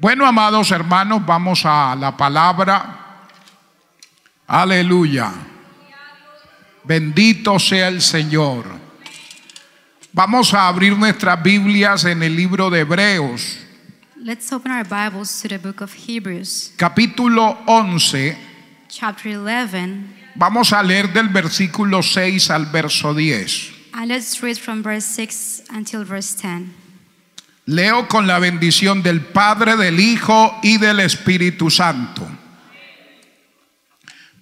Bueno, amados hermanos, vamos a la palabra. Aleluya. Bendito sea el Señor. Vamos a abrir nuestras Biblias en el libro de Hebreos. Let's open our Bibles to the book of Hebrews. Capítulo 11. Chapter 11. Vamos a leer del versículo 6 al verso 10. And uh, let's read from verse 6 until verse 10. Leo con la bendición del Padre, del Hijo y del Espíritu Santo.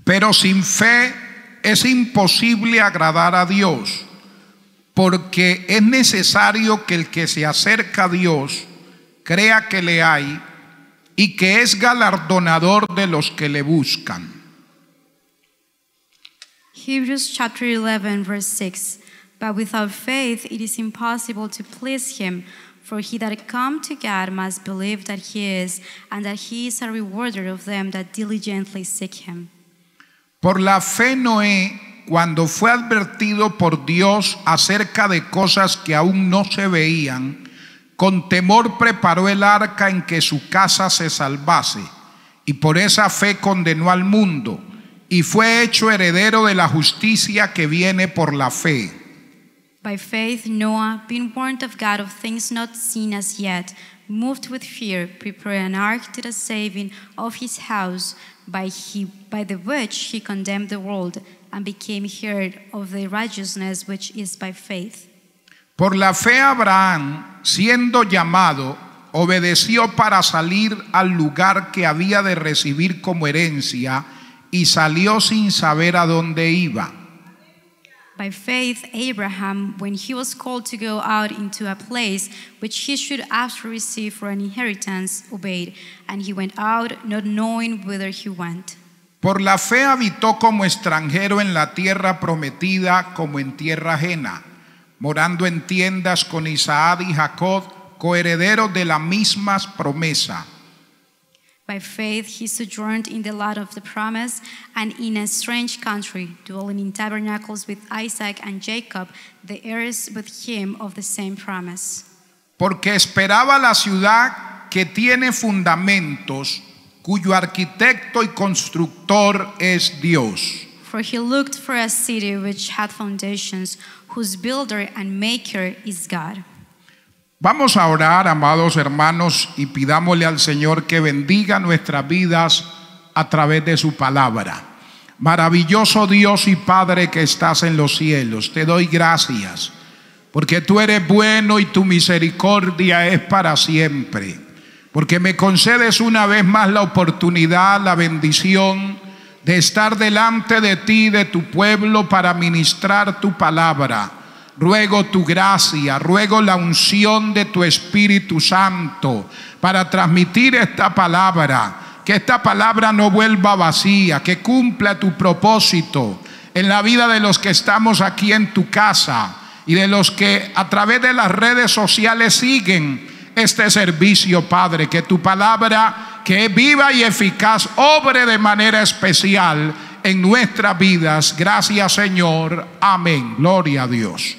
Pero sin fe es imposible agradar a Dios, porque es necesario que el que se acerca a Dios crea que le hay y que es galardonador de los que le buscan. Hebrews 11 verse 6 But without faith it is impossible to please him. Por la fe Noé, cuando fue advertido por Dios acerca de cosas que aún no se veían, con temor preparó el arca en que su casa se salvase, y por esa fe condenó al mundo, y fue hecho heredero de la justicia que viene por la fe. By faith, Noah, being warned of God of things not seen as yet, moved with fear, prepared an ark to the saving of his house, by, he, by the which he condemned the world and became heir of the righteousness which is by faith. Por la fe Abraham, siendo llamado, obedeció para salir al lugar que había de recibir como herencia y salió sin saber a dónde iba. By faith, Abraham, when he was called to go out into a place which he should after receive for an inheritance, obeyed, and he went out, not knowing whither he went. Por la fe habitó como extranjero en la tierra prometida, como en tierra ajena, morando en tiendas con Isaac y Jacob, coherederos de la misma promesa by faith, he sojourned in the land of the promise and in a strange country, dwelling in tabernacles with Isaac and Jacob, the heirs with him of the same promise. Porque esperaba la ciudad que tiene fundamentos, cuyo arquitecto y constructor es Dios. For he looked for a city which had foundations, whose builder and maker is God. Vamos a orar, amados hermanos, y pidámosle al Señor que bendiga nuestras vidas a través de su palabra. Maravilloso Dios y Padre que estás en los cielos, te doy gracias, porque tú eres bueno y tu misericordia es para siempre, porque me concedes una vez más la oportunidad, la bendición de estar delante de ti, de tu pueblo, para ministrar tu palabra ruego tu gracia, ruego la unción de tu Espíritu Santo para transmitir esta palabra, que esta palabra no vuelva vacía, que cumpla tu propósito en la vida de los que estamos aquí en tu casa y de los que a través de las redes sociales siguen este servicio, Padre, que tu palabra, que es viva y eficaz, obre de manera especial en nuestras vidas. Gracias Señor. Amén. Gloria a Dios.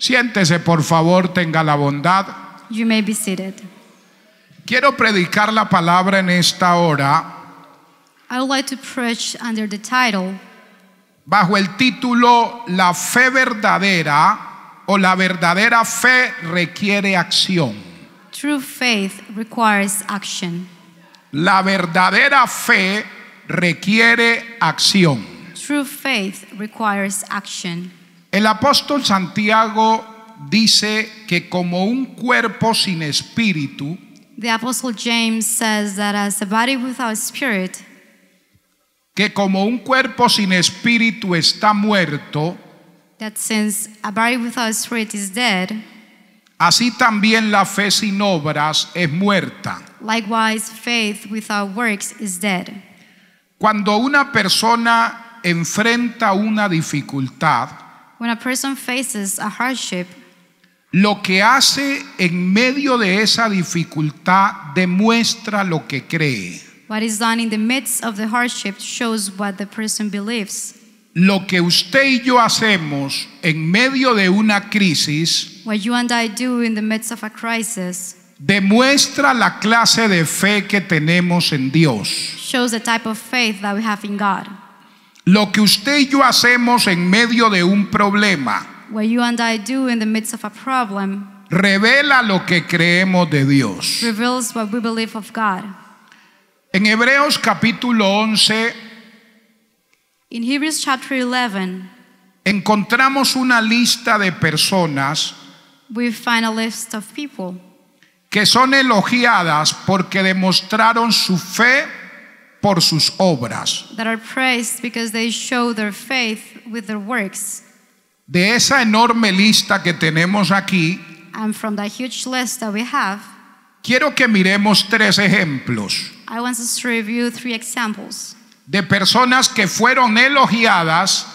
Siéntese, por favor, tenga la bondad. Quiero predicar la palabra en esta hora. bajo el título La fe verdadera o la verdadera fe requiere acción. La verdadera fe requiere acción. El apóstol Santiago dice que como un cuerpo sin espíritu, that as a body without spirit, que como un cuerpo sin espíritu está muerto, that since a body without spirit is dead, así también la fe sin obras es muerta. Likewise faith without works is dead. Cuando una persona enfrenta una dificultad, When a person faces a hardship, lo que hace en medio de esa dificultad demuestra lo que cree. What is done in the midst of the hardship shows what the person believes. Lo que usted y yo hacemos en medio de una crisis, what you and I do in the midst of a crisis demuestra la clase de fe que tenemos en Dios. Shows the type of faith that we have in God. Lo que usted y yo hacemos en medio de un problema revela lo que creemos de Dios. En Hebreos capítulo 11 encontramos una lista de personas que son elogiadas porque demostraron su fe por sus obras. De esa enorme lista que tenemos aquí, quiero que miremos tres ejemplos de personas que fueron elogiadas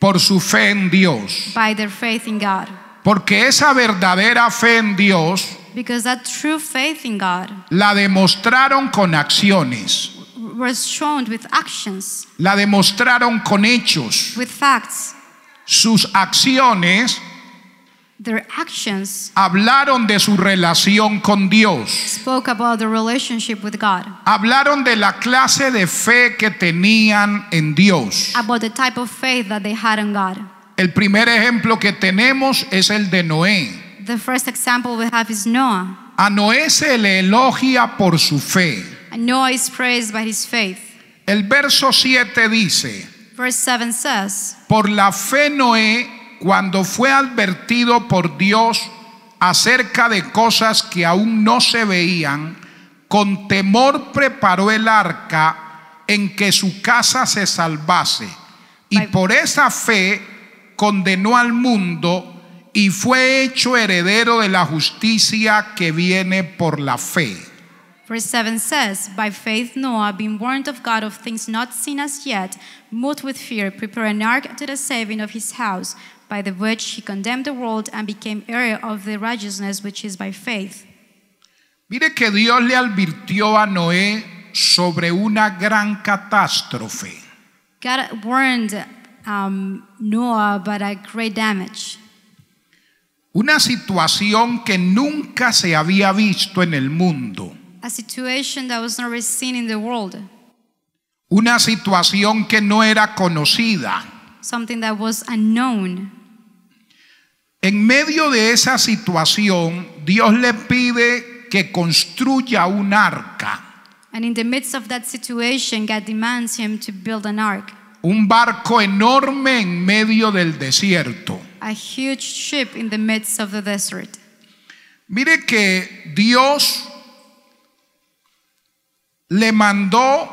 por su fe en Dios. Porque esa verdadera fe en Dios Because that true faith in God la demostraron con acciones. Was shown with actions. La demostraron con hechos. With facts. Sus acciones Their actions hablaron de su relación con Dios. Spoke about the relationship with God. Hablaron de la clase de fe que tenían en Dios. About the type of faith that they had in God. El primer ejemplo que tenemos es el de Noé. The first example we have is Noah. A ah, Noé se le elogia por su fe. Noah is praised by his El verso 7 dice, por la fe Noé, cuando fue advertido por Dios acerca de cosas que aún no se veían, con temor preparó el arca en que su casa se salvase. Y por esa fe condenó al mundo y fue hecho heredero de la justicia que viene por la fe. Verse 7 says, By faith Noah, being warned of God of things not seen as yet, moved with fear, prepared an ark to the saving of his house, by the which he condemned the world and became heir of the righteousness which is by faith. Mire que Dios le advirtió a Noé sobre una gran catástrofe. God warned um, Noah about a great damage. Una situación que nunca se había visto en el mundo. Una situación que no era conocida. En medio de esa situación, Dios le pide que construya un arca. And in the midst of that situation, God demands him to build an Un barco enorme en medio del desierto. A huge ship in the midst of the desert. Mire que Dios le mandó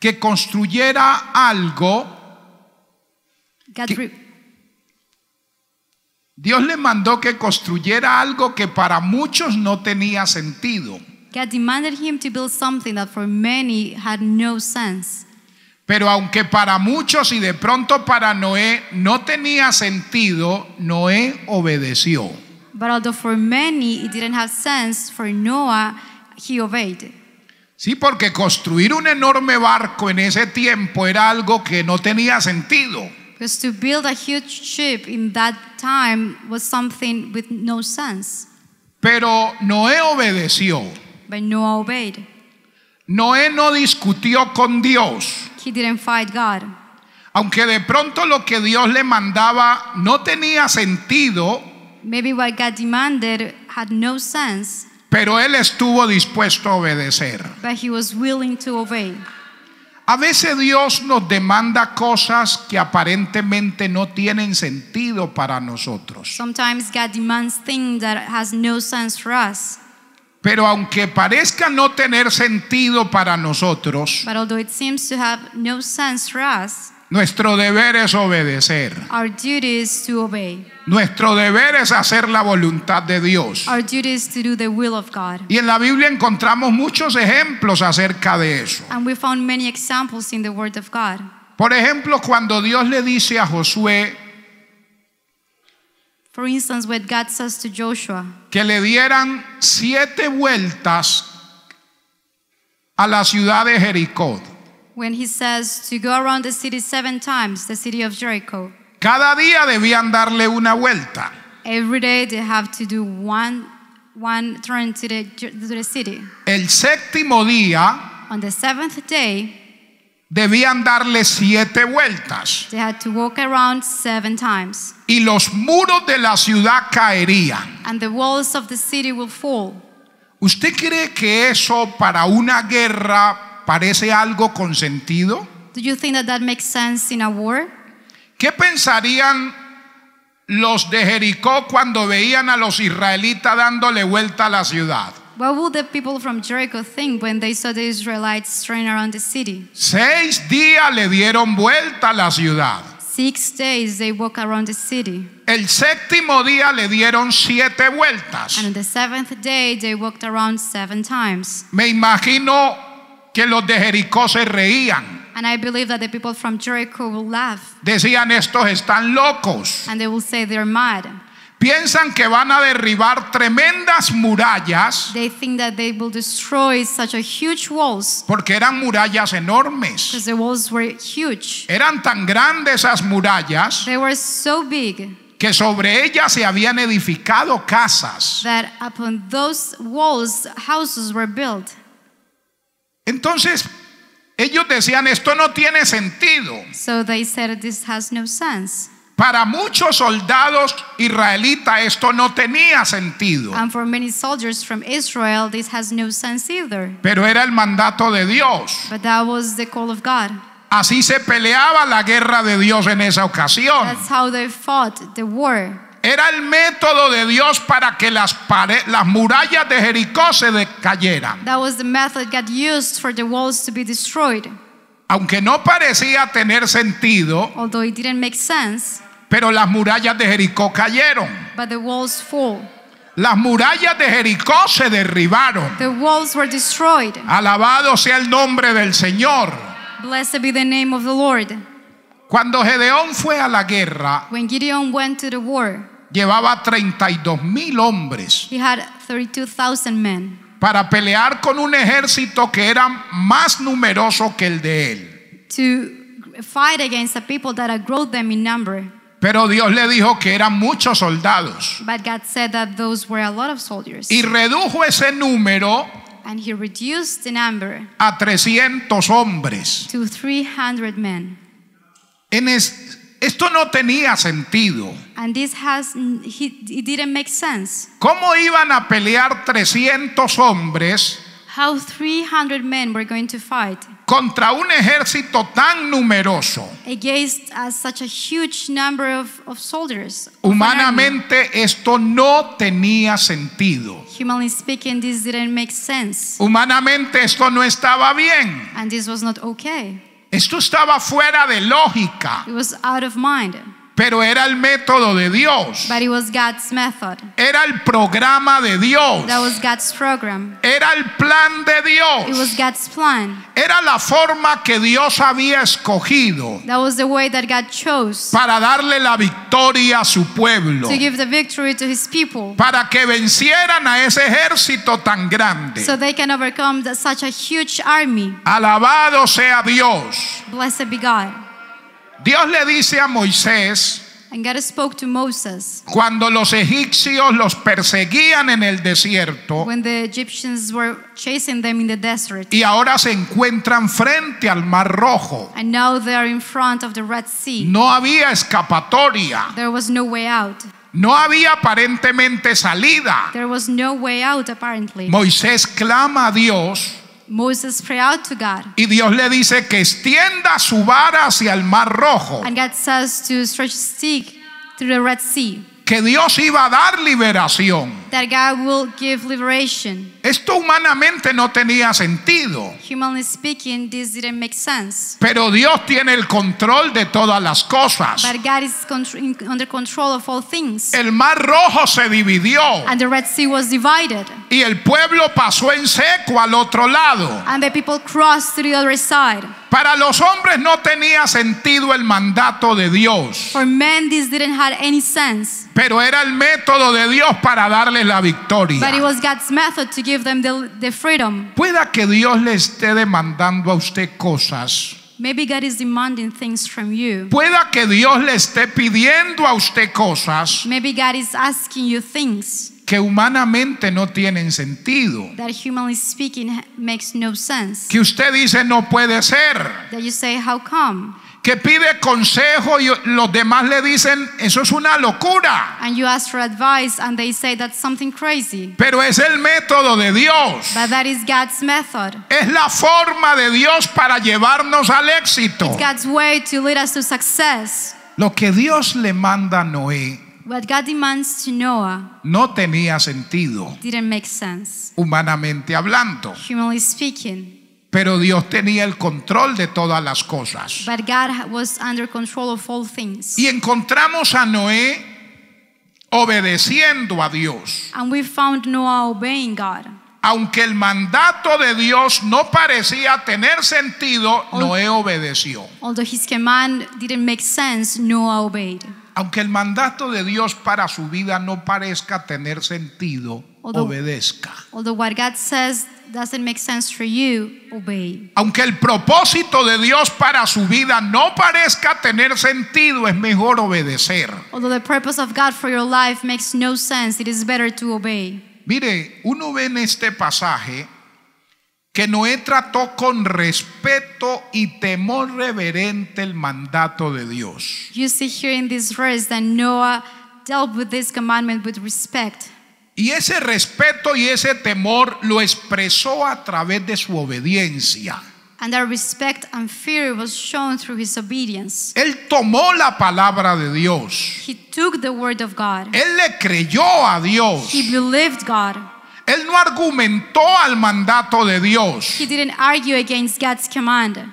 que construyera algo. Que Dios le mandó que construyera algo que para muchos no tenía sentido. God demanded him to build something that for many had no sense. Pero aunque para muchos y de pronto para Noé no tenía sentido, Noé obedeció. But although for many it didn't have sense, for Noah he obeyed. Sí, porque construir un enorme barco en ese tiempo era algo que no tenía sentido. Because to build a huge ship in that time was something with no sense. Pero Noé obedeció. But Noah obeyed. Noé no discutió con Dios. Aunque de pronto lo que Dios le mandaba no tenía sentido. Pero él estuvo dispuesto a obedecer. A veces Dios nos demanda cosas que aparentemente no tienen sentido para nosotros. Pero aunque parezca no tener sentido para nosotros, nuestro deber es obedecer. Nuestro deber es hacer la voluntad de Dios. Y en la Biblia encontramos muchos ejemplos acerca de eso. Por ejemplo, cuando Dios le dice a Josué, For instance, what God says to Joshua, que le dieran siete vueltas a la ciudad de Jericó. When he says to go around the city seven times, the city of Jericho. Cada día debían darle una vuelta. Every day they have to do one one turn to the, to the city. El séptimo día. On the seventh day. debían darle siete vueltas. Y los muros de la ciudad caerían. ¿Usted cree que eso para una guerra parece algo con Do ¿Qué pensarían los de Jericó cuando veían a los israelitas dándole vuelta a la ciudad? What would the people from Jericho think when they saw the Israelites train around the city? Seis días le dieron vuelta a la ciudad. Six days they walk around the city. El séptimo día le dieron siete vueltas. And on the seventh day they walked around seven times. Me imagino que los de Jericó se reían. And I believe that the people from Jericho will laugh. Decían estos están locos. And they will say they're mad. piensan que van a derribar tremendas murallas porque eran murallas enormes. Eran tan grandes esas murallas que sobre ellas se habían edificado casas. that upon those walls houses were built. Entonces, ellos decían, esto no tiene sentido. Para muchos soldados israelitas esto no tenía sentido. And for many soldiers from Israel this has no sense either. Pero era el mandato de Dios. But that was the call of God. Así se peleaba la guerra de Dios en esa ocasión. That's how they fought the war. Era el método de Dios para que las, las murallas de Jericó se cayeran. That was the method God used for the walls to be destroyed. Aunque no parecía tener sentido, Although it didn't make sense, pero las murallas de Jericó cayeron. Las murallas de Jericó se derribaron. Alabado sea el nombre del Señor. Cuando Gedeón fue a la guerra, llevaba 32 mil hombres. Para pelear con un ejército que era más numeroso que el de él. Pero Dios le dijo que eran muchos soldados. But God said that those were a lot of soldiers. Y redujo ese número And he reduced the number a 300 hombres. To 300 men. En es, esto no tenía sentido. And this has, it didn't make sense. ¿Cómo iban a pelear 300 hombres? How 300 men were going to fight? contra un ejército tan numeroso. Uh, humanamente esto no tenía sentido. Humanamente esto no estaba bien. Esto estaba fuera de lógica. Pero era el método de Dios. Era el programa de Dios. Era el plan de Dios. Era la forma que Dios había escogido para darle la victoria a su pueblo. Para que vencieran a ese ejército tan grande. So Alabado sea Dios. Blessed be God. Dios le dice a Moisés, Cuando los egipcios los perseguían en el desierto. Y ahora se encuentran frente al Mar Rojo. No había escapatoria. no había aparentemente salida. Moisés clama a Dios. Moses pray out to God. Y Dios le dice que extienda su vara hacia el mar rojo. And God says to stretch stick through the Red Sea. que Dios iba a dar liberación. Esto humanamente no tenía sentido. Pero Dios tiene el control de todas las cosas. El mar rojo se dividió. Y el pueblo pasó en seco al otro lado. Para los hombres no tenía sentido el mandato de Dios. Pero era el método de Dios para darles la victoria. But was God's method to give them the, the Pueda que Dios le esté demandando a usted cosas. Maybe Pueda que Dios le esté pidiendo a usted cosas. asking you things que humanamente no tienen sentido. Que usted dice no puede ser. Que pide consejo y los demás le dicen eso es una locura. Pero es el método de Dios. Es la forma de Dios para llevarnos al éxito. Lo que Dios le manda a Noé What God demands to Noah no tenía sentido didn't make sense, humanamente hablando. humanly speaking. Pero Dios tenía el control de todas las cosas. But God was under control of all things. Y encontramos a Noé obedeciendo a Dios. And we found Noah obeying God. Aunque el mandato de Dios no parecía tener sentido, Noé obedeció. Although his command didn't make sense, Noah obeyed aunque el mandato de Dios para su vida no parezca tener sentido, obedezca. Although what God says doesn't make sense for you, obey. Aunque el propósito de Dios para su vida no parezca tener sentido, es mejor obedecer. Although the purpose of God for your life makes no sense, it is better to obey. Mire, uno ve en este pasaje que Noé trató con respeto y temor reverente el mandato de Dios. You see here in this verse that Noah dealt with this commandment with respect. Y ese respeto y ese temor lo expresó a través de su obediencia. And that respect and fear was shown through his obedience. Él tomó la palabra de Dios. He took the word of God. Él le creyó a Dios. He believed God. Él no argumentó al mandato de Dios.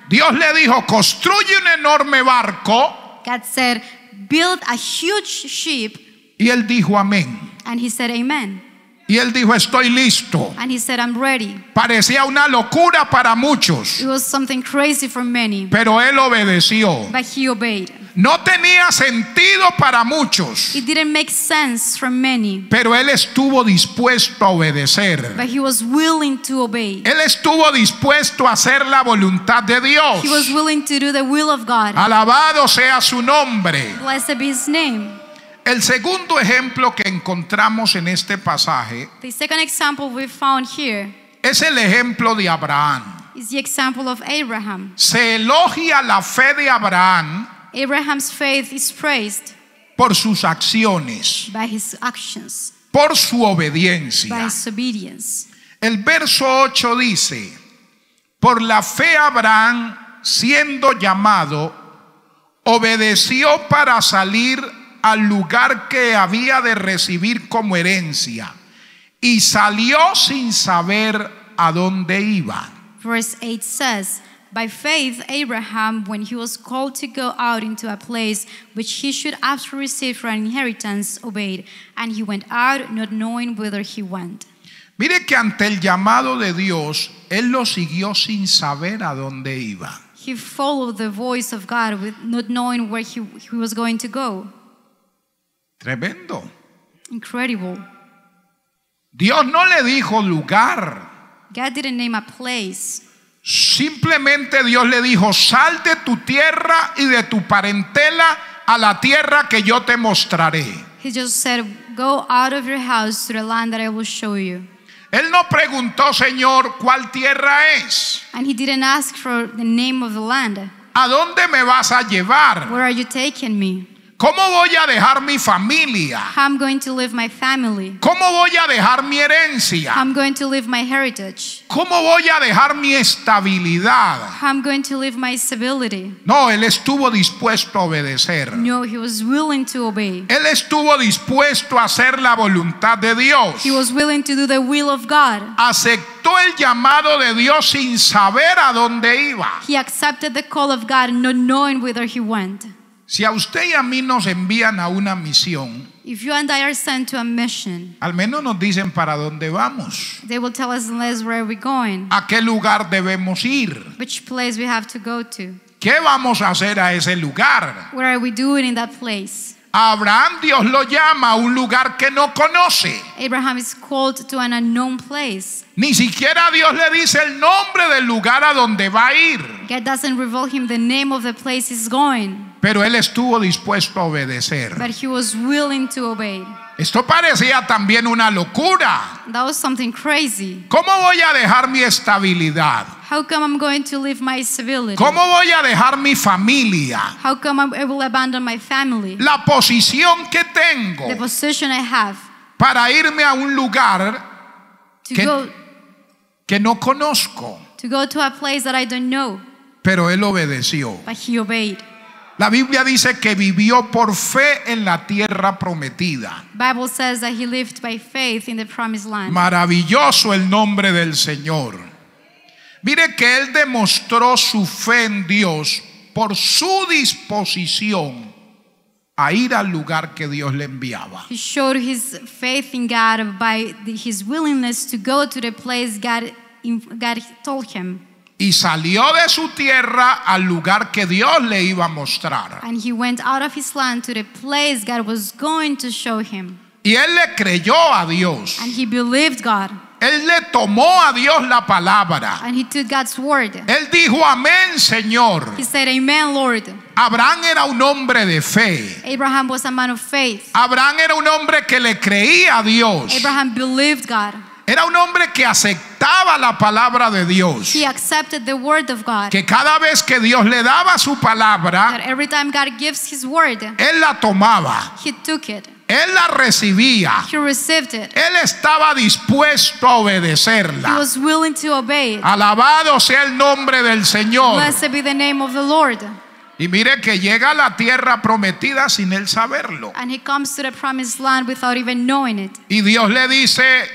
Dios le dijo, construye un enorme barco. Y él dijo amén. Y él dijo, estoy listo. Parecía una locura para muchos. Pero él obedeció. No tenía sentido para muchos. Pero él estuvo dispuesto a obedecer. Él estuvo dispuesto a hacer la voluntad de Dios. Alabado sea su nombre. El segundo ejemplo que encontramos en este pasaje es el ejemplo de Abraham. Se elogia la fe de Abraham por sus acciones, por su obediencia. El verso 8 dice, por la fe Abraham, siendo llamado, obedeció para salir al lugar que había de recibir como herencia y salió sin saber a dónde iba. Verse 8 says, By faith, Abraham, when he was called to go out into a place which he should after receive for an inheritance, obeyed, and he went out not knowing whither he went. Mire que ante el llamado de Dios, él lo siguió sin saber a dónde iba. He followed the voice of God with not knowing where he, he was going to go. Tremendo. Incredible. Dios no le dijo lugar. God didn't name a place. Simplemente Dios le dijo, sal de tu tierra y de tu parentela a la tierra que yo te mostraré. He just said, go out of your house to the land that I will show you. Él no preguntó, Señor, cuál tierra es. And he didn't ask for the name of the land. ¿A dónde me vas a llevar? Where are you taking me? ¿Cómo voy a dejar mi familia? I'm going to leave my family. ¿Cómo voy a dejar mi herencia? I'm going to leave my heritage. ¿Cómo voy a dejar mi estabilidad? I'm going to leave my stability. No, él estuvo dispuesto a obedecer. No, he was willing to obey. Él estuvo dispuesto a hacer la voluntad de Dios. He was willing to do the will of God. Aceptó el llamado de Dios sin saber a dónde iba. He accepted the call of God not knowing whither he went. Si a usted y a mí nos envían a una misión, If you and I are sent to a mission, al menos nos dicen para dónde vamos, they will tell us where we're going, a qué lugar debemos ir, which place we have to go to. ¿Qué vamos a hacer a ese lugar? What are we doing in that place? Abraham Dios lo llama a un lugar que no conoce. Abraham is called to an unknown place. Ni siquiera Dios le dice el nombre del lugar a donde va a ir. God doesn't reveal him the name of the place he's going. Pero él estuvo dispuesto a obedecer. But he was willing to obey. Esto parecía también una locura. ¿Cómo voy a dejar mi estabilidad? ¿Cómo voy a dejar mi familia? La posición que tengo. Para irme a un lugar que, no conozco. Pero él obedeció. La Biblia dice que vivió por fe en la tierra prometida. Bible says that he lived by faith in the promised land. Maravilloso el nombre del Señor. Mire que él demostró su fe en Dios por su disposición a ir al lugar que Dios le enviaba. He showed his faith in God by his willingness to go to the place God, God told him y salió de su tierra al lugar que Dios le iba a mostrar. Y él le creyó a Dios. Él le tomó a Dios la palabra. And he took God's word. Él dijo amén, Señor. Abraham era un hombre de fe. Abraham era un hombre que le creía a Dios. Abraham era un hombre que aceptaba la palabra de Dios. Que cada vez que Dios le daba su palabra, él la tomaba. Él la recibía. Él estaba dispuesto a obedecerla. Alabado sea el nombre del Señor. be the name of the Lord. Y mire que llega a la tierra prometida sin él saberlo. Y Dios le dice,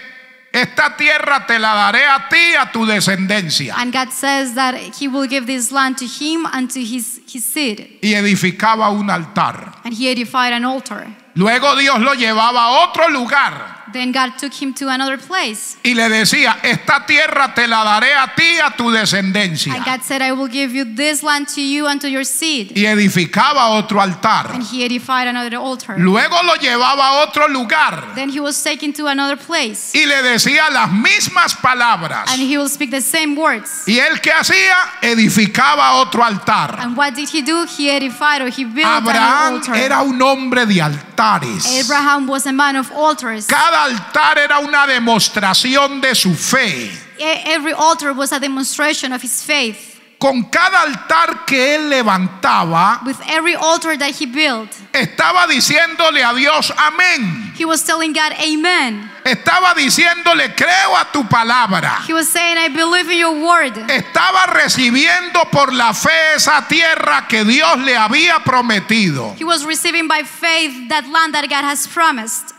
esta tierra te la daré a ti a tu descendencia. And God says that he will give this land to him and to his, his seed. Y edificaba un altar. And he edified an altar. Luego Dios lo llevaba a otro lugar. Then God took him to another place. Y le decía, esta tierra te la daré a ti a tu descendencia. And God said, I will give you this land to you and to your seed. Y edificaba otro altar. And he edified another altar. Luego lo llevaba a otro lugar. Then he was taken to another place. Y le decía las mismas palabras. And he will speak the same words. Y él que hacía, edificaba otro altar. And what did he do? He edified or he built Abraham altar. era un hombre de altares. Abraham was a man of altars. Cada altar era una demostración de su fe. E, every altar was a demonstration of his faith. Con cada altar que él levantaba, With every altar that he built, estaba diciéndole a Dios amén. He was telling God amen. Estaba diciéndole creo a tu palabra. He was saying I believe in your word. Estaba recibiendo por la fe esa tierra que Dios le había prometido. He was receiving by faith that land that God has promised.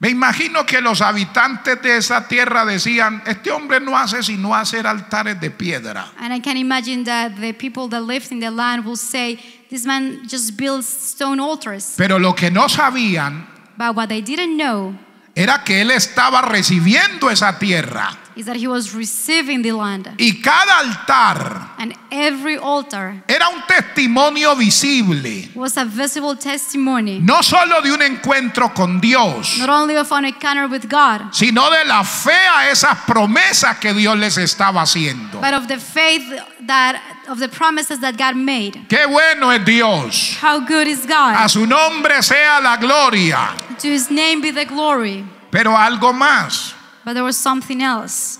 Me imagino que los habitantes de esa tierra decían, este hombre no hace sino hacer altares de piedra. Pero lo que no sabían era que él estaba recibiendo esa tierra is that he was receiving the land. Y cada altar and every altar era un testimonio visible. Was a visible testimony. No solo de un encuentro con Dios, not only of an encounter with God, sino de la fe a esas promesas que Dios les estaba haciendo. But of the faith that of the promises that God made. Qué bueno es Dios. How good is God. A su nombre sea la gloria. To his name be the glory. Pero algo más. But there was something else.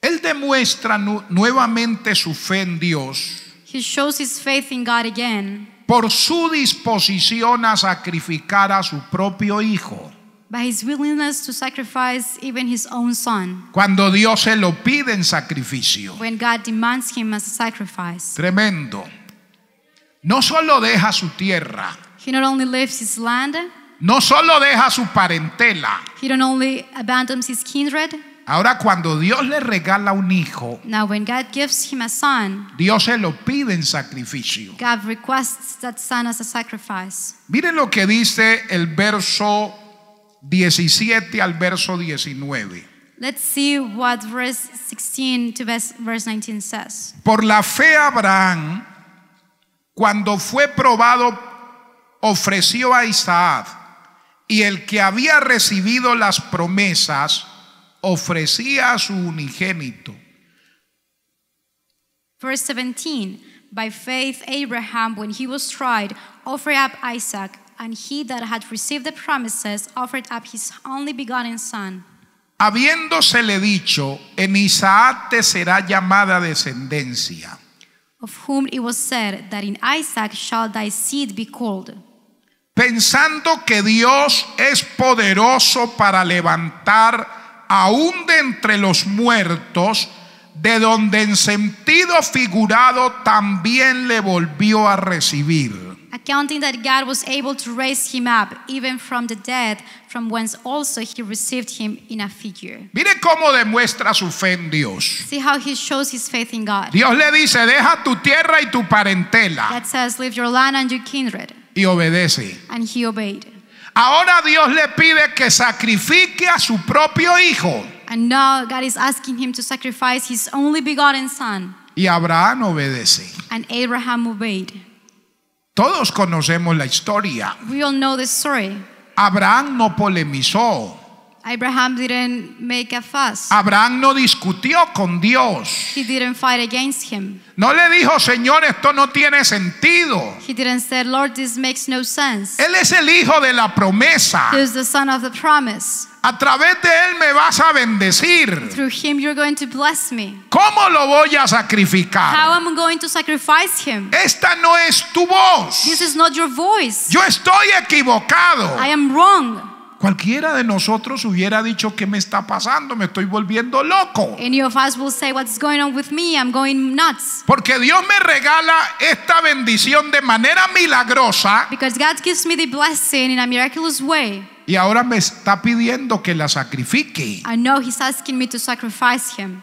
Él demuestra nu nuevamente su fe en Dios. He shows his faith in God again. Por su disposición a sacrificar a su propio hijo. By his willingness to sacrifice even his own son. Cuando Dios se lo pide en sacrificio. When God demands him as a sacrifice. Tremendo. No solo deja su tierra. He not only leaves his land, no solo deja su parentela. Ahora cuando Dios le regala un hijo, Dios se lo pide en sacrificio. Miren lo que dice el verso 17 al verso 19. Por la fe Abraham, cuando fue probado, ofreció a Isaac y el que había recibido las promesas ofrecía a su unigénito. Verse 17. By faith, Abraham, when he was tried, offered up Isaac, and he that had received the promises offered up his only begotten son. Habiéndosele dicho, en Isaac te será llamada descendencia. Of whom it was said that in Isaac shall thy seed be called pensando que Dios es poderoso para levantar aún de entre los muertos, de donde en sentido figurado también le volvió a recibir. Accounting that God was able to raise him up even from the dead, from whence also he received him in a figure. Mire cómo demuestra su fe en Dios. See how he shows his faith in God. Dios le dice, deja tu tierra y tu parentela. That says, leave your land and your kindred. Y obedece. And he obeyed. Ahora Dios le pide que sacrifique a su propio hijo. And now God is asking him to sacrifice his only begotten son. Y Abraham obedece. And Abraham obeyed. Todos conocemos la historia. We all know the story. Abraham no polemizó. Abraham didn't make a fuss. Abraham no discutió con Dios. He didn't fight against him. No le dijo, Señor, esto no tiene sentido. He didn't say, Lord, this makes no sense. Él es el hijo de la promesa. He is the son of the promise. A través de él me vas a bendecir. Through him you're going to bless me. ¿Cómo lo voy a sacrificar? How am I going to sacrifice him? Esta no es tu voz. This is not your voice. Yo estoy equivocado. I am wrong. Cualquiera de nosotros hubiera dicho qué me está pasando, me estoy volviendo loco. Porque Dios me regala esta bendición de manera milagrosa. Because God gives me the blessing in a miraculous way. Y ahora me está pidiendo que la sacrifique. I know he's asking me to sacrifice him.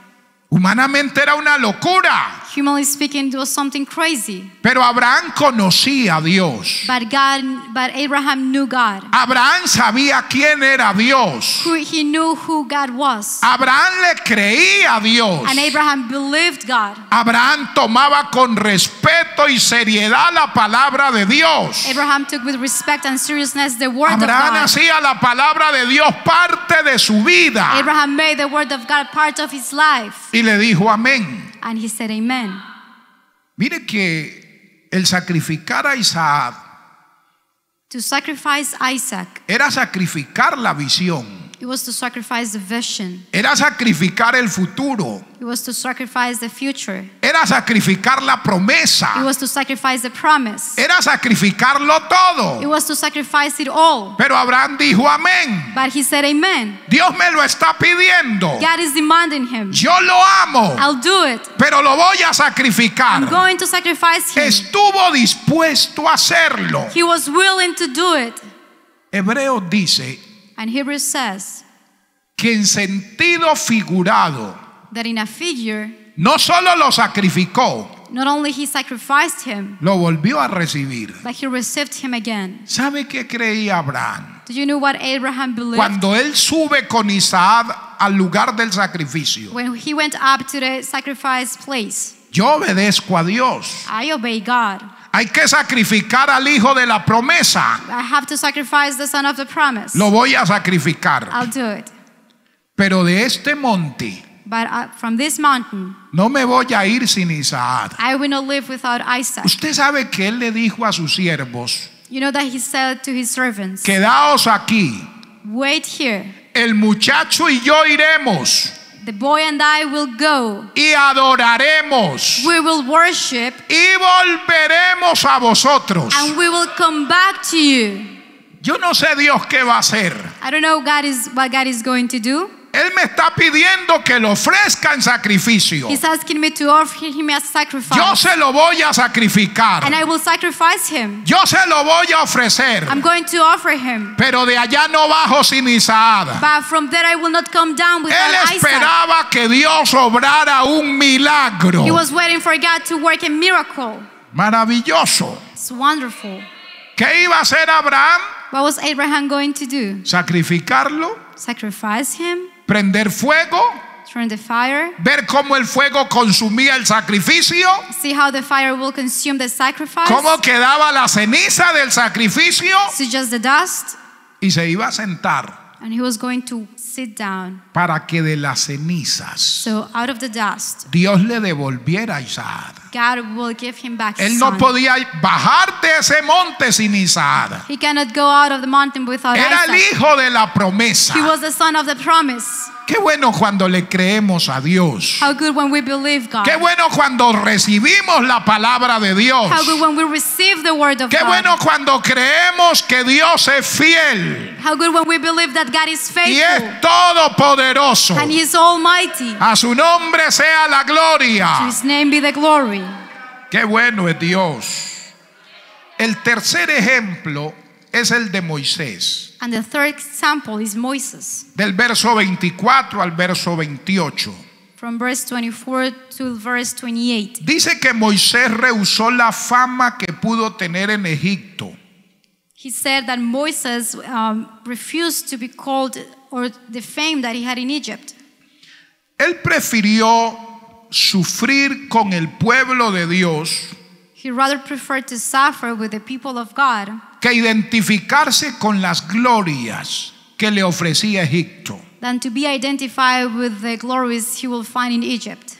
Humanamente era una locura. Humanly speaking, it something crazy. Pero Abraham conocía a Dios. But God, but Abraham knew God. Abraham sabía quién era Dios. Who, he knew who God was. Abraham le creía a Dios. And Abraham believed God. Abraham tomaba con respeto y seriedad la palabra de Dios. Abraham took with respect and seriousness the word Abraham of God. Abraham hacía la palabra de Dios parte de su vida. Abraham made the word of God part of his life. Y le dijo amén. And he said, Amen. Mire que el sacrificar a sacrifice Isaac era sacrificar la visión. Era sacrificar el futuro. Era sacrificar la promesa. Era sacrificarlo todo. Pero Abraham dijo amén. Dios me lo está pidiendo. Yo lo amo. Pero lo voy a sacrificar. Estuvo dispuesto a hacerlo. Hebreo dice And Hebrews says que en sentido figurado that in a figure, no solo lo sacrificó, not only he sacrificed him, lo volvió a recibir. But he received him again. ¿Sabe qué creía Abraham? Do you know what Abraham believed? Cuando él sube con Isaac al lugar del sacrificio. When he went up to the sacrifice place. Yo obedezco a Dios. I obey God. Hay que sacrificar al hijo de la promesa. Lo voy a sacrificar. Pero de este monte uh, no me voy a ir sin Isaac. Usted sabe que él le dijo a sus siervos. Quedaos aquí. El muchacho y yo iremos. The boy and I will go. Y adoraremos. We will worship. Y volveremos a vosotros. And we will come back to you. Yo no sé Dios qué va a hacer. I don't know God is, what God is going to do. Él me está pidiendo que lo ofrezca en sacrificio. He's asking me to offer him a sacrifice. Yo se lo voy a sacrificar. And I will sacrifice him. Yo se lo voy a ofrecer. I'm going to offer him. Pero de allá no bajo sin Isaac. But from there I will not come down without Él esperaba Isaac. que Dios obrara un milagro. He was waiting for God to work a miracle. Maravilloso. It's wonderful. ¿Qué iba a hacer Abraham? What was Abraham going to do? Sacrificarlo. Sacrifice him prender fuego, ver cómo el fuego consumía el sacrificio, see how the fire will consume the sacrifice, cómo quedaba la ceniza del sacrificio, the dust, y se iba a sentar. And he was going to sit down. Para que de las cenizas so out of the dust, Dios le devolviera a Isaac God will give him back Él no son. podía bajar de ese monte sin Isaac. He cannot go out of the mountain without Era el hijo de la promesa. He was the son of the promise. Qué bueno cuando le creemos a Dios. How good when we believe God. Qué bueno cuando recibimos la palabra de Dios. How good when we receive the word of Qué God. bueno cuando creemos que Dios es fiel. How good when we believe that God is faithful. Y es todopoderoso. And he is almighty. A su nombre sea la gloria. To his name be the glory. Qué bueno es Dios. El tercer ejemplo es el de Moisés. Del verso 24 al verso 28. Dice que Moisés rehusó la fama que pudo tener en Egipto. He said that um, refused to be fame that he had in Él prefirió sufrir con el pueblo de Dios He rather preferred to suffer with the people of God que identificarse con las glorias que le ofrecía Egipto. than to be identified with the glories he will find in Egypt.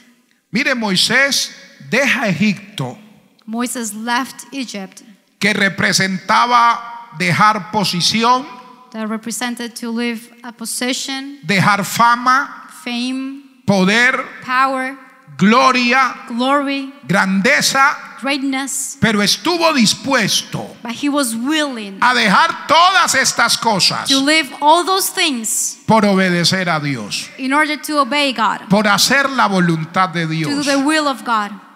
Mire, Moisés deja Egipto, Moses left Egypt que representaba dejar posición, that represented to leave a position, dejar fama, fame, poder, power, gloria, grandeza, pero estuvo dispuesto a dejar todas estas cosas por obedecer a Dios, por hacer la voluntad de Dios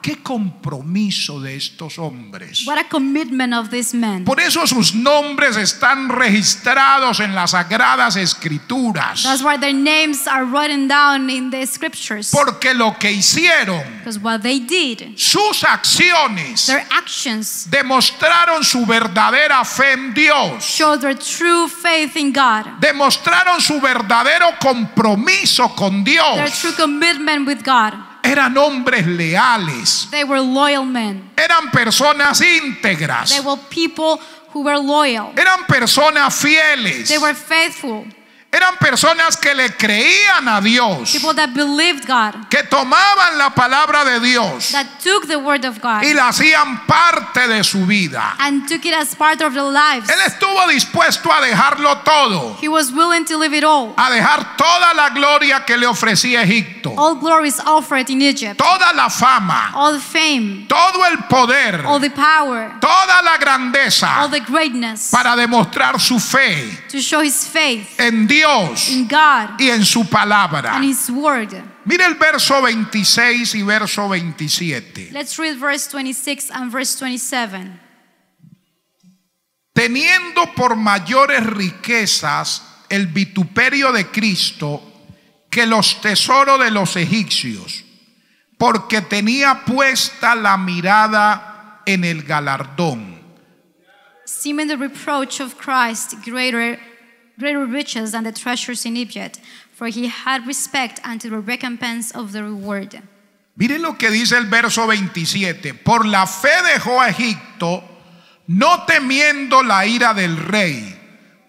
qué compromiso de estos hombres. What a commitment of these men. Por eso sus nombres están registrados en las sagradas escrituras. That's why their names are written down in the scriptures. Porque lo que hicieron, what they did, sus acciones, their actions, demostraron su verdadera fe en Dios. Showed their true faith in God. Demostraron su verdadero compromiso con Dios. Their true commitment with God eran hombres leales. They were loyal men. Eran personas íntegras. They were people who were loyal. Eran personas fieles. They were faithful eran personas que le creían a Dios. que tomaban la palabra de Dios. y la hacían parte de su vida. Él estuvo dispuesto a dejarlo todo. A dejar toda la gloria que le ofrecía Egipto. Toda la fama. Todo el poder. Toda la grandeza. Para demostrar su fe. En Dios Dios y en su palabra. Mira el verso 26 y verso 27. Let's read verse 26 and verse 27. Teniendo por mayores riquezas el vituperio de Cristo que los tesoros de los egipcios, porque tenía puesta la mirada en el galardón. Seeming the reproach of Christ greater greater riches than the treasures in Egypt, for he had respect unto the recompense of the reward. Miren lo que dice el verso 27. Por la fe dejó a Egipto, no temiendo la ira del rey,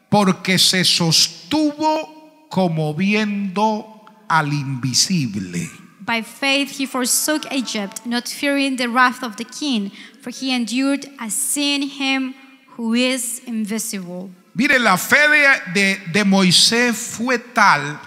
porque se sostuvo como viendo al invisible. By faith he forsook Egypt, not fearing the wrath of the king, for he endured as seeing him who is invisible. Mire, la fe de, de, Moisés fue tal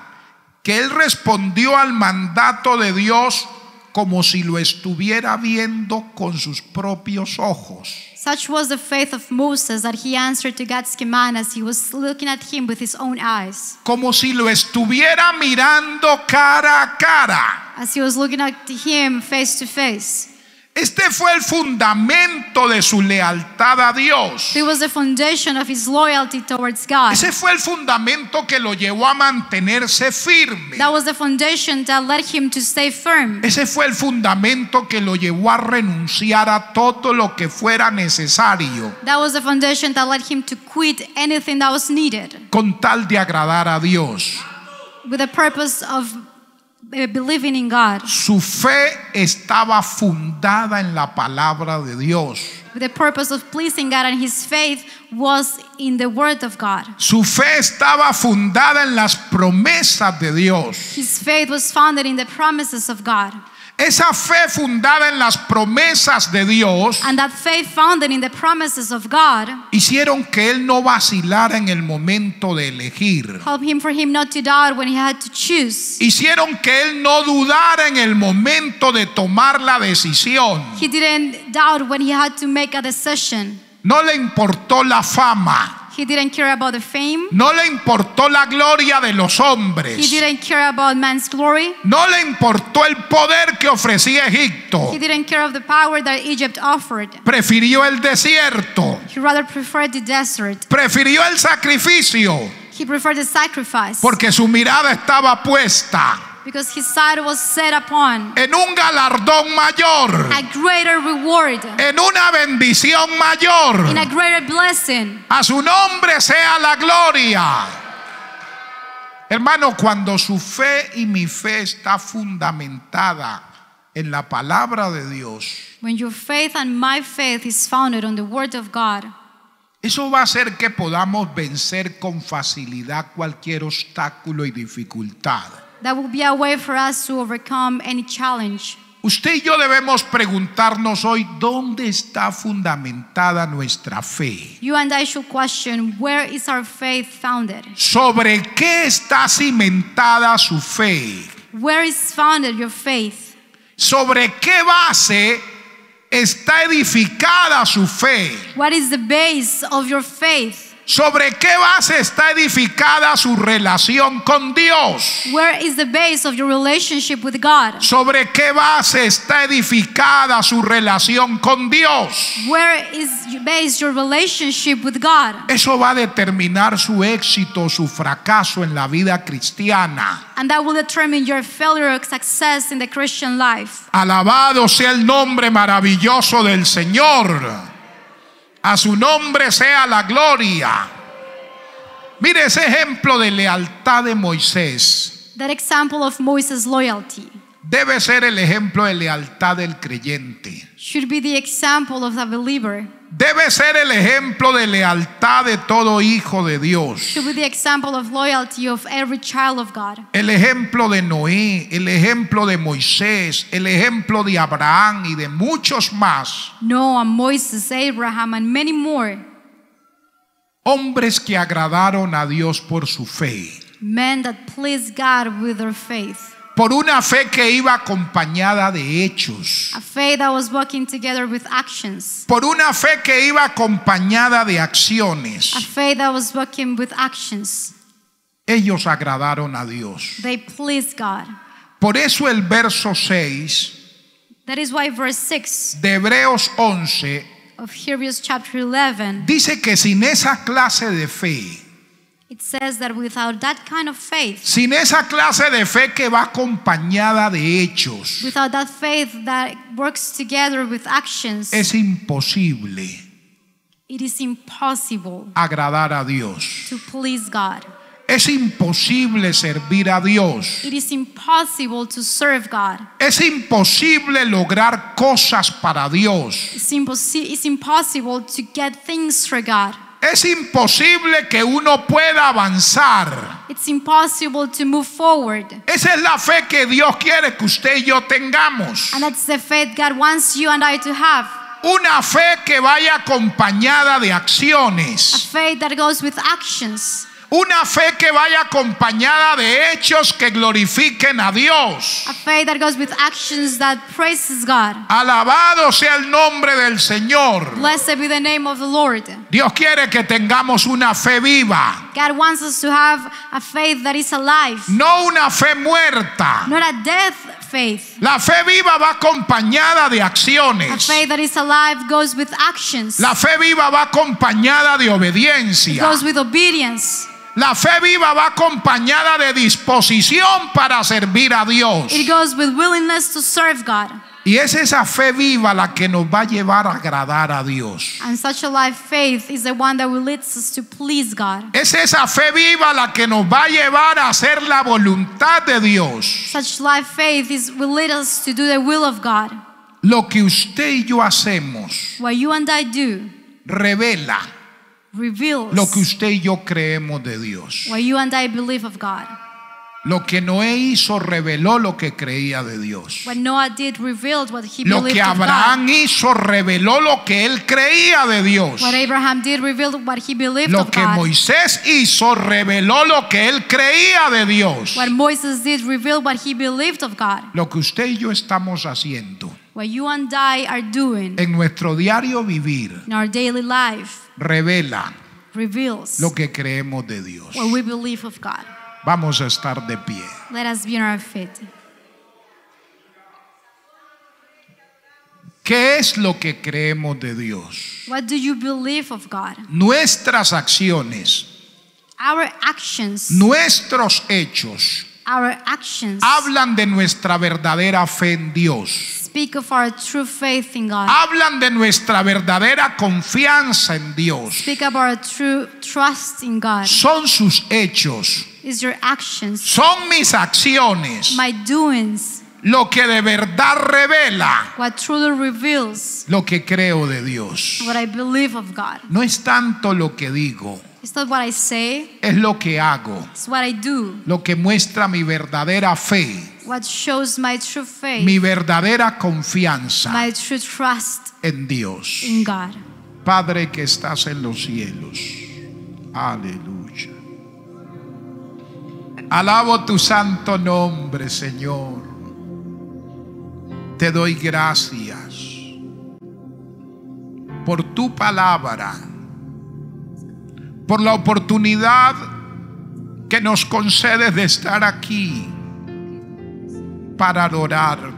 que él respondió al mandato de Dios como si lo estuviera viendo con sus propios ojos. Such was the faith of Moses that he answered to God's command as he was looking at him with his own eyes. Como si lo estuviera mirando cara a cara. As he was looking at him face to face. Este fue el fundamento de su lealtad a Dios. It was the foundation of his loyalty towards God. Ese fue el fundamento que lo llevó a mantenerse firme. That was the foundation that led him to stay firm. Ese fue el fundamento que lo llevó a renunciar a todo lo que fuera necesario. That was the foundation that led him to quit anything that was needed. Con tal de agradar a Dios. With the purpose of Eh, believing in God. Su fe estaba fundada en la palabra de Dios. The purpose of pleasing God and his faith was in the word of God. Su fe estaba fundada en las promesas de Dios. His faith was founded in the promises of God. Esa fe fundada en las promesas de Dios hicieron que él no vacilara en el momento de elegir. Hicieron que él no dudara en el momento de tomar la decisión. No le importó la fama. He didn't care about the fame. No le importó la gloria de los hombres. He didn't care about man's glory. No le importó el poder que ofrecía Egipto. He didn't care of the power that Egypt offered. Prefirió el desierto. He rather preferred the desert. Prefirió el sacrificio. He preferred the sacrifice. Porque su mirada estaba puesta Because his side was set upon en un galardón mayor, a en una bendición mayor. in a greater blessing. A su nombre sea la gloria. Hermano, cuando su fe y mi fe está fundamentada en la palabra de Dios, When your faith and my faith is founded on the word of God, eso va a hacer que podamos vencer con facilidad cualquier obstáculo y dificultad. That will be a way for us to overcome any challenge. Usted y yo debemos preguntarnos hoy dónde está fundamentada nuestra fe. You and I should question where is our faith founded? ¿Sobre qué está cimentada su fe? Where is founded your faith? ¿Sobre qué base está edificada su fe? What is the base of your faith? ¿Sobre qué base está edificada su relación con Dios? ¿Sobre qué base está edificada su relación con Dios? Eso va a determinar su éxito, su fracaso en la vida cristiana. Alabado sea el nombre maravilloso del Señor. A su nombre sea la gloria. Mire ese ejemplo de lealtad de Moisés. That example of Moses loyalty. Debe ser el ejemplo de lealtad del creyente. Should be the example of the believer debe ser el ejemplo de lealtad de todo hijo de Dios. El ejemplo de Noé, el ejemplo de Moisés, el ejemplo de Abraham y de muchos más. Noah, Moses, Abraham and many more. Hombres que agradaron a Dios por su fe. Men that pleased God with their faith por una fe que iba acompañada de hechos. A faith that was walking together with actions. Por una fe que iba acompañada de acciones. A faith that was walking with actions. Ellos agradaron a Dios. They pleased God. Por eso el verso 6 That is why verse 6 de Hebreos 11 of Hebrews chapter 11 dice que sin esa clase de fe It says that without that kind of faith, sin esa clase de fe que va acompañada de hechos, without that faith that works together with actions, es imposible it is impossible agradar a Dios. To please God. Es imposible servir a Dios. It is impossible to serve God. Es imposible lograr cosas para Dios. It's, impossible, it's impossible to get things for God. Es imposible que uno pueda avanzar. It's impossible to move forward. Esa es la fe que Dios quiere que usted y yo tengamos. And that's the faith God wants you and I to have. Una fe que vaya acompañada de acciones. A faith that goes with actions. Una fe que vaya acompañada de hechos que glorifiquen a Dios. A faith that goes with actions that praises God. Alabado sea el nombre del Señor. Blessed be the name of the Lord. Dios quiere que tengamos una fe viva. God wants us to have a faith that is alive. No una fe muerta. Not a death faith. La fe viva va acompañada de acciones. A faith that is alive goes with actions. La fe viva va acompañada de obediencia. It goes with obedience. La fe viva va acompañada de disposición para servir a Dios. It goes with willingness to serve God. Y es esa fe viva la que nos va a llevar a agradar a Dios. Es esa fe viva la que nos va a llevar a hacer la voluntad de Dios. Lo que usted y yo hacemos. revela lo que usted y yo creemos de Dios. What you and I believe of God. Lo que Noé hizo reveló lo que creía de Dios. Noah Did, revealed what he lo que Abraham hizo reveló lo que él creía de Dios. What did, revealed what he believed lo que Moisés hizo reveló lo que él creía de Dios. Moses Did, revealed what he believed of God. lo que usted y yo estamos haciendo. What you and I are doing en nuestro diario vivir. In our daily life revela lo que creemos de Dios. Vamos a estar de pie. ¿Qué es lo que creemos de Dios? Nuestras acciones. Nuestros hechos hablan de nuestra verdadera fe en Dios. Speak of our true faith in God. Hablan de nuestra verdadera confianza en Dios. Speak of our true trust in God. Son sus hechos. Is your actions. Son mis acciones. My doings. Lo que de verdad revela What truly reveals lo que creo de Dios. What I believe of God. No es tanto lo que digo. Es lo que hago. Lo que muestra mi verdadera fe. Mi verdadera confianza. My true trust en Dios. Padre que estás en los cielos. Aleluya. Alabo tu santo nombre, Señor. Te doy gracias por tu palabra por la oportunidad que nos concedes de estar aquí para adorarte.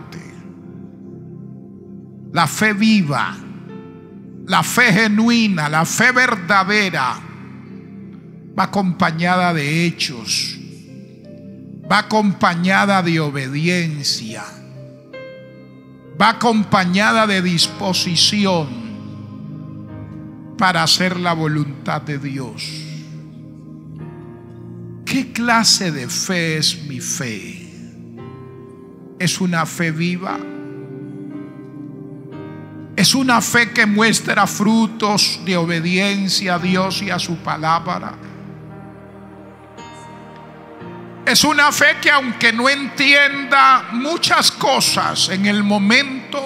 La fe viva, la fe genuina, la fe verdadera va acompañada de hechos, va acompañada de obediencia, va acompañada de disposición para hacer la voluntad de Dios. ¿Qué clase de fe es mi fe? ¿Es una fe viva? Es una fe que muestra frutos de obediencia a Dios y a su palabra. Es una fe que aunque no entienda muchas cosas en el momento,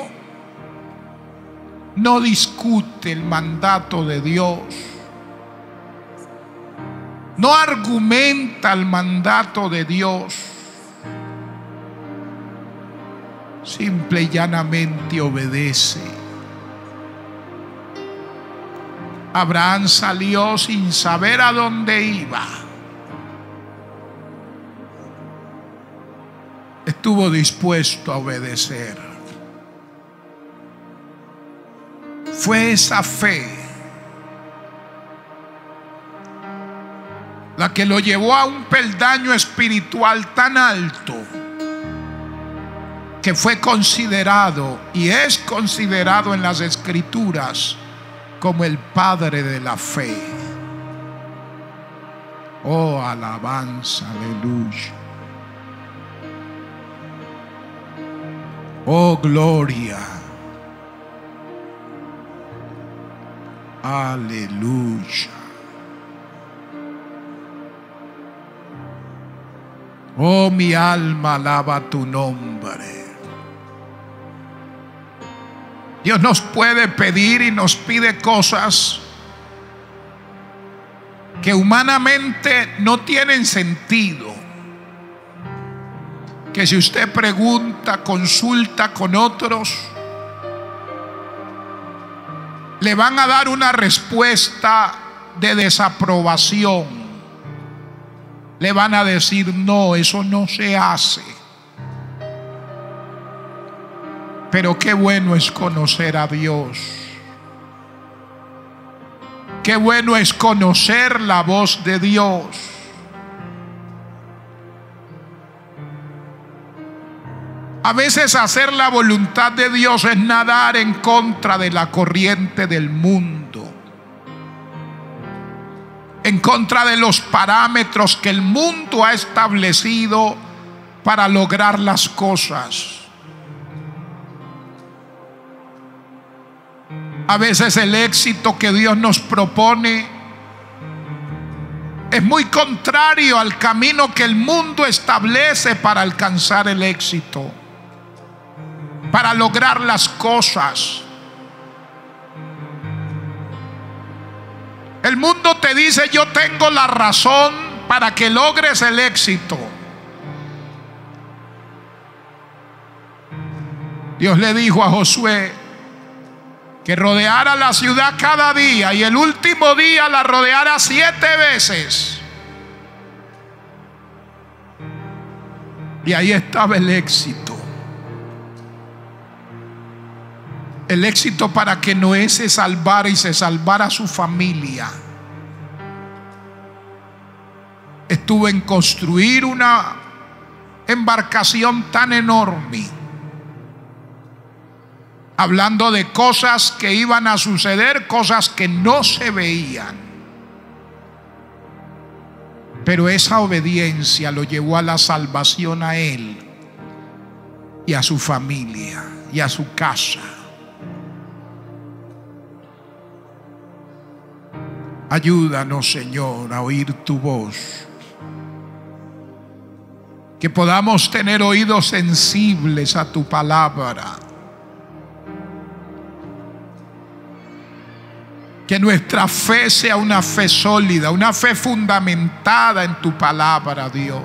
no discute el mandato de Dios, no argumenta el mandato de Dios, simple y llanamente obedece. Abraham salió sin saber a dónde iba. Estuvo dispuesto a obedecer. Fue esa fe la que lo llevó a un peldaño espiritual tan alto que fue considerado y es considerado en las escrituras como el padre de la fe. Oh, alabanza, aleluya. Oh, gloria. Aleluya. Oh, mi alma alaba tu nombre. Dios nos puede pedir y nos pide cosas que humanamente no tienen sentido. Que si usted pregunta, consulta con otros, le van a dar una respuesta de desaprobación. Le van a decir, no, eso no se hace. Pero qué bueno es conocer a Dios. Qué bueno es conocer la voz de Dios. A veces hacer la voluntad de Dios es nadar en contra de la corriente del mundo, en contra de los parámetros que el mundo ha establecido para lograr las cosas. A veces el éxito que Dios nos propone es muy contrario al camino que el mundo establece para alcanzar el éxito para lograr las cosas. El mundo te dice yo tengo la razón para que logres el éxito. Dios le dijo a Josué que rodeara la ciudad cada día y el último día la rodeara siete veces. Y ahí estaba el éxito. El éxito para que Noé se salvara y se salvara su familia estuvo en construir una embarcación tan enorme, hablando de cosas que iban a suceder, cosas que no se veían. Pero esa obediencia lo llevó a la salvación a él y a su familia y a su casa. Ayúdanos, Señor, a oír tu voz. Que podamos tener oídos sensibles a tu palabra. Que nuestra fe sea una fe sólida, una fe fundamentada en tu palabra, Dios.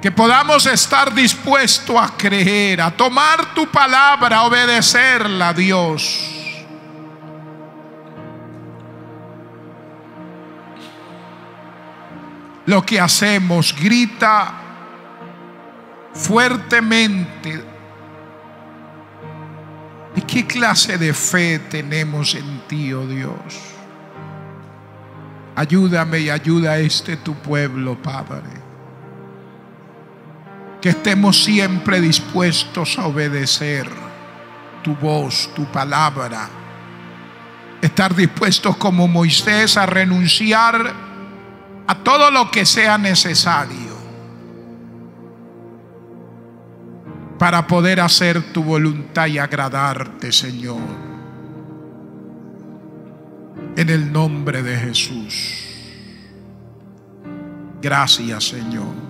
Que podamos estar dispuestos a creer, a tomar tu palabra, a obedecerla, Dios. lo que hacemos, grita fuertemente. ¿Y qué clase de fe tenemos en ti, oh Dios? Ayúdame y ayuda a este tu pueblo, Padre. Que estemos siempre dispuestos a obedecer tu voz, tu palabra. Estar dispuestos como Moisés a renunciar a todo lo que sea necesario para poder hacer tu voluntad y agradarte, Señor. En el nombre de Jesús. Gracias, Señor.